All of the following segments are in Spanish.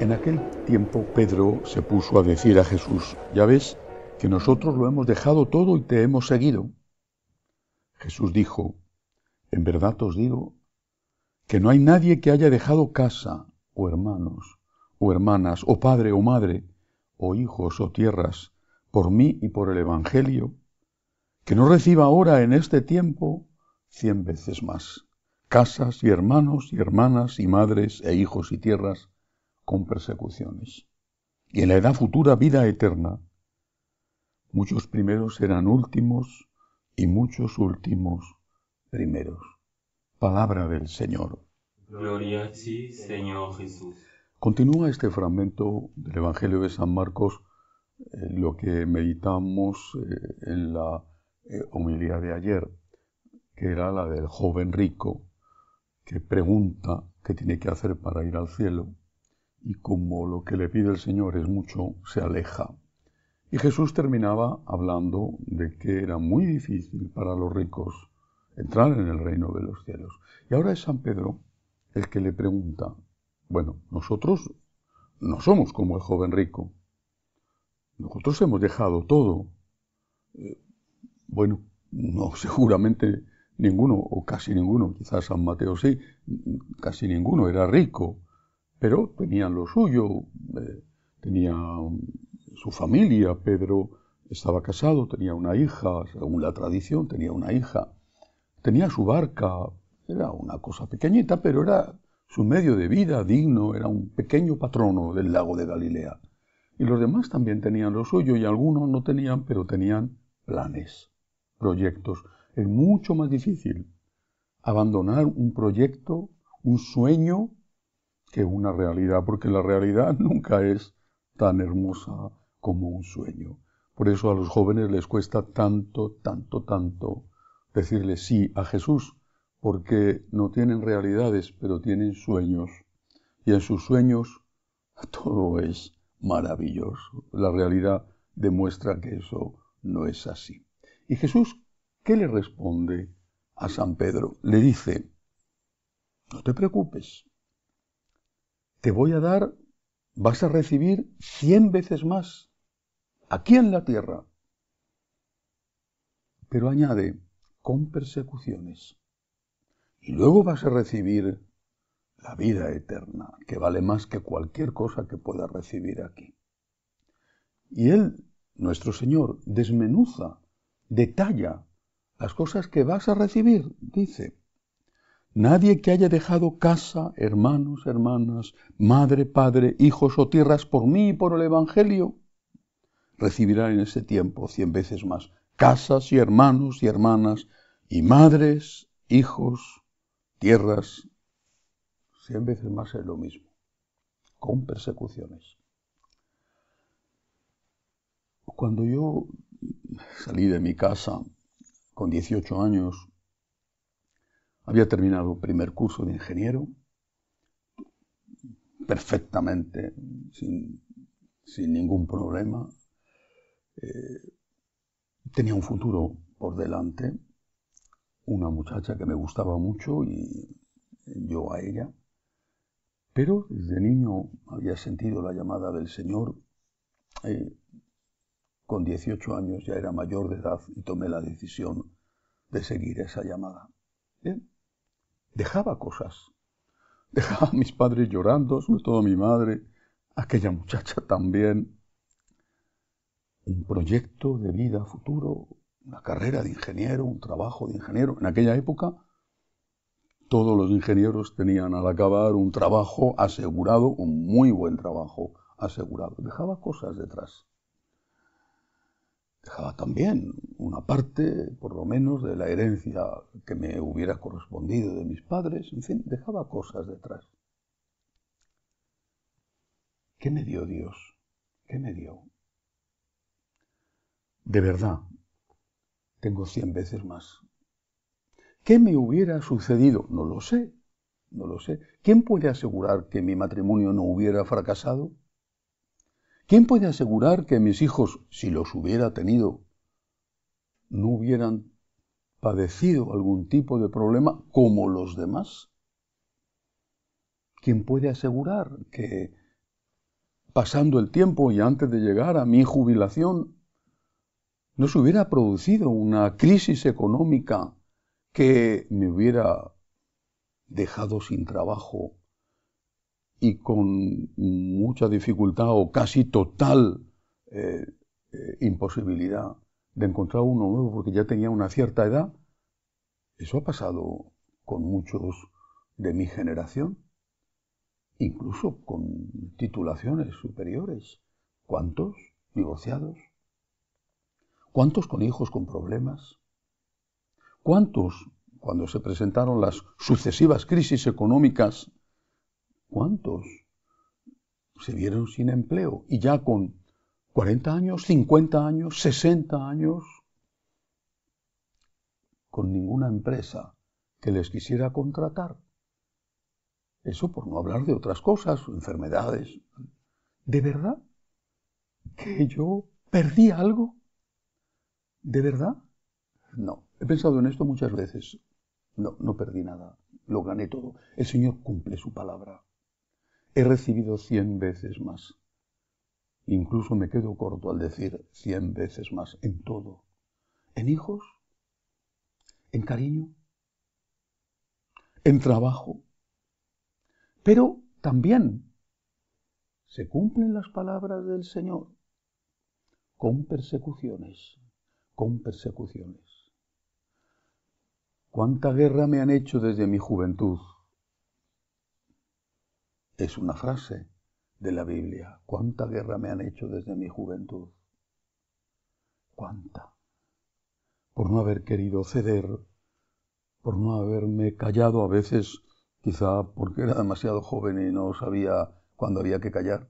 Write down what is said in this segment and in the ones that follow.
En aquel tiempo Pedro se puso a decir a Jesús, ya ves que nosotros lo hemos dejado todo y te hemos seguido. Jesús dijo, en verdad os digo que no hay nadie que haya dejado casa, o hermanos, o hermanas, o padre, o madre, o hijos, o tierras, por mí y por el Evangelio, que no reciba ahora en este tiempo cien veces más casas y hermanos y hermanas y madres e hijos y tierras con persecuciones. Y en la edad futura vida eterna. Muchos primeros serán últimos y muchos últimos primeros. Palabra del Señor. Gloria a ti, Señor Jesús. Continúa este fragmento del Evangelio de San Marcos eh, lo que meditamos eh, en la eh, homilía de ayer, que era la del joven rico que pregunta qué tiene que hacer para ir al cielo y como lo que le pide el Señor es mucho, se aleja. Y Jesús terminaba hablando de que era muy difícil para los ricos entrar en el reino de los cielos. Y ahora es San Pedro el que le pregunta, bueno, nosotros no somos como el joven rico, nosotros hemos dejado todo. Eh, bueno, no, seguramente ninguno, o casi ninguno, quizás San Mateo sí, casi ninguno era rico, pero tenían lo suyo, eh, tenía mm, su familia, Pedro estaba casado, tenía una hija, según la tradición, tenía una hija, tenía su barca, era una cosa pequeñita, pero era su medio de vida digno, era un pequeño patrono del lago de Galilea. Y los demás también tenían lo suyo y algunos no tenían, pero tenían planes, proyectos. Es mucho más difícil abandonar un proyecto, un sueño, que una realidad, porque la realidad nunca es tan hermosa como un sueño. Por eso a los jóvenes les cuesta tanto, tanto, tanto decirle sí a Jesús, porque no tienen realidades, pero tienen sueños. Y en sus sueños todo es maravilloso. La realidad demuestra que eso no es así. Y Jesús, ¿qué le responde a San Pedro? Le dice, no te preocupes, te voy a dar, vas a recibir cien veces más aquí en la tierra. Pero añade, con persecuciones. Y luego vas a recibir la vida eterna, que vale más que cualquier cosa que pueda recibir aquí. Y Él, nuestro Señor, desmenuza, detalla las cosas que vas a recibir, dice. Nadie que haya dejado casa, hermanos, hermanas, madre, padre, hijos o tierras por mí y por el Evangelio, recibirá en ese tiempo cien veces más casas y hermanos y hermanas, y madres, hijos, tierras cien veces más es lo mismo, con persecuciones. Cuando yo salí de mi casa con 18 años, había terminado el primer curso de ingeniero, perfectamente, sin, ningún problema. Eh, tenía un futuro por delante, una muchacha que me gustaba mucho y yo a ella. Pero desde niño había sentido la llamada del Señor. Eh, con 18 años ya era mayor de edad y tomé la decisión de seguir esa llamada. Bien. Dejaba cosas. Dejaba a mis padres llorando, sobre todo a mi madre, aquella muchacha también. Un proyecto de vida futuro, una carrera de ingeniero, un trabajo de ingeniero. En aquella época todos los ingenieros tenían al acabar un trabajo asegurado, un muy buen trabajo asegurado. Dejaba cosas detrás. Dejaba también una parte, por lo menos, de la herencia que me hubiera correspondido de mis padres. En fin, dejaba cosas detrás. ¿Qué me dio Dios? ¿Qué me dio? De verdad, tengo cien veces más ¿Qué me hubiera sucedido? No lo sé, no lo sé. ¿Quién puede asegurar que mi matrimonio no hubiera fracasado? ¿Quién puede asegurar que mis hijos, si los hubiera tenido, no hubieran padecido algún tipo de problema como los demás? ¿Quién puede asegurar que pasando el tiempo y antes de llegar a mi jubilación no se hubiera producido una crisis económica que me hubiera dejado sin trabajo y con mucha dificultad o casi total eh, eh, imposibilidad de encontrar uno nuevo porque ya tenía una cierta edad, eso ha pasado con muchos de mi generación, incluso con titulaciones superiores. ¿Cuántos divorciados? ¿Cuántos con hijos con problemas? ¿Cuántos, cuando se presentaron las sucesivas crisis económicas, cuántos se vieron sin empleo y ya con 40 años, 50 años, 60 años, con ninguna empresa que les quisiera contratar? Eso por no hablar de otras cosas, enfermedades. ¿De verdad que yo perdí algo? ¿De verdad no, he pensado en esto muchas veces. No, no perdí nada, lo gané todo. El Señor cumple su palabra. He recibido cien veces más. Incluso me quedo corto al decir cien veces más en todo. En hijos, en cariño, en trabajo. Pero también se cumplen las palabras del Señor con persecuciones, con persecuciones cuánta guerra me han hecho desde mi juventud. Es una frase de la Biblia. Cuánta guerra me han hecho desde mi juventud. Cuánta. Por no haber querido ceder, por no haberme callado a veces, quizá porque era demasiado joven y no sabía cuándo había que callar,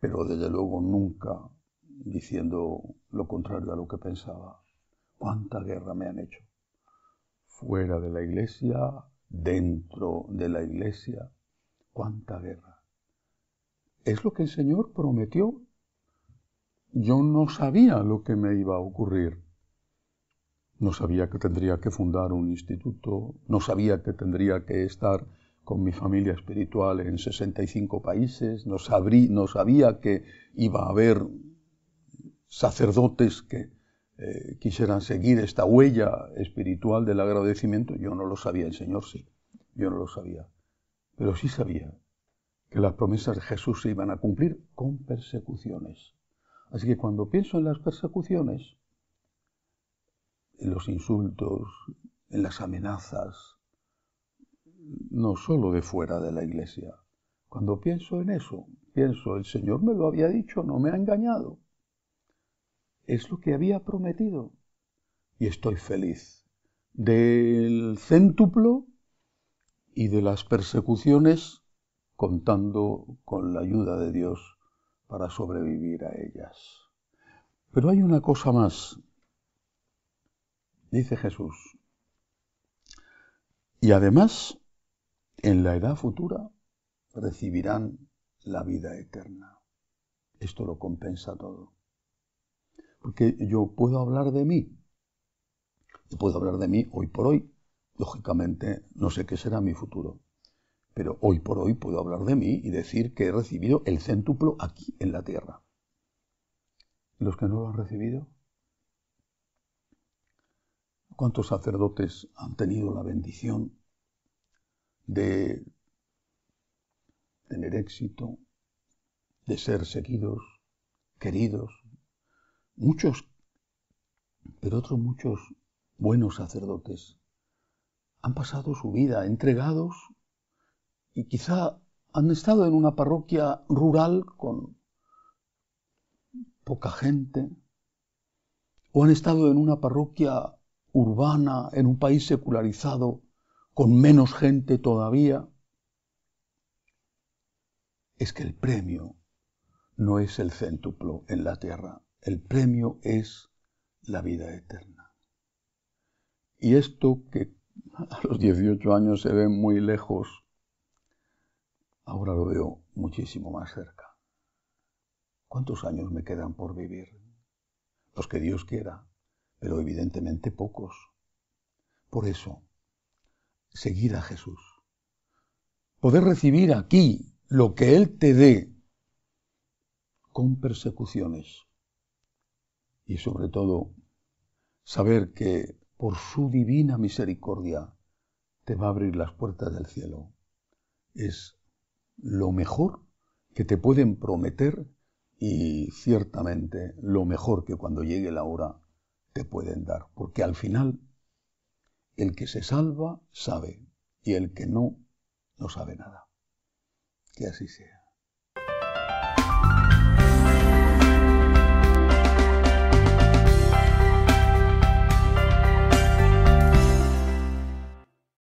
pero desde luego nunca diciendo lo contrario a lo que pensaba. Cuánta guerra me han hecho fuera de la iglesia, dentro de la iglesia. ¿Cuánta guerra? Es lo que el Señor prometió. Yo no sabía lo que me iba a ocurrir. No sabía que tendría que fundar un instituto, no sabía que tendría que estar con mi familia espiritual en 65 países, no, no sabía que iba a haber sacerdotes que eh, quisieran seguir esta huella espiritual del agradecimiento, yo no lo sabía, el Señor sí, yo no lo sabía, pero sí sabía que las promesas de Jesús se iban a cumplir con persecuciones. Así que cuando pienso en las persecuciones, en los insultos, en las amenazas, no solo de fuera de la iglesia, cuando pienso en eso, pienso, el Señor me lo había dicho, no me ha engañado es lo que había prometido. Y estoy feliz del céntuplo y de las persecuciones contando con la ayuda de Dios para sobrevivir a ellas. Pero hay una cosa más, dice Jesús. Y además, en la edad futura recibirán la vida eterna. Esto lo compensa todo. Porque yo puedo hablar de mí. Yo puedo hablar de mí hoy por hoy. Lógicamente, no sé qué será mi futuro. Pero hoy por hoy puedo hablar de mí y decir que he recibido el céntuplo aquí en la tierra. los que no lo han recibido? ¿Cuántos sacerdotes han tenido la bendición de tener éxito, de ser seguidos, queridos, Muchos, pero otros muchos buenos sacerdotes han pasado su vida entregados y quizá han estado en una parroquia rural con poca gente, o han estado en una parroquia urbana, en un país secularizado, con menos gente todavía, es que el premio no es el céntuplo en la tierra, el premio es la vida eterna. Y esto que a los 18 años se ve muy lejos, ahora lo veo muchísimo más cerca. ¿Cuántos años me quedan por vivir? Los que Dios quiera, pero evidentemente pocos. Por eso, seguir a Jesús. Poder recibir aquí lo que Él te dé con persecuciones, y sobre todo saber que por su divina misericordia te va a abrir las puertas del cielo. Es lo mejor que te pueden prometer y ciertamente lo mejor que cuando llegue la hora te pueden dar, porque al final el que se salva sabe y el que no no sabe nada. Que así sea.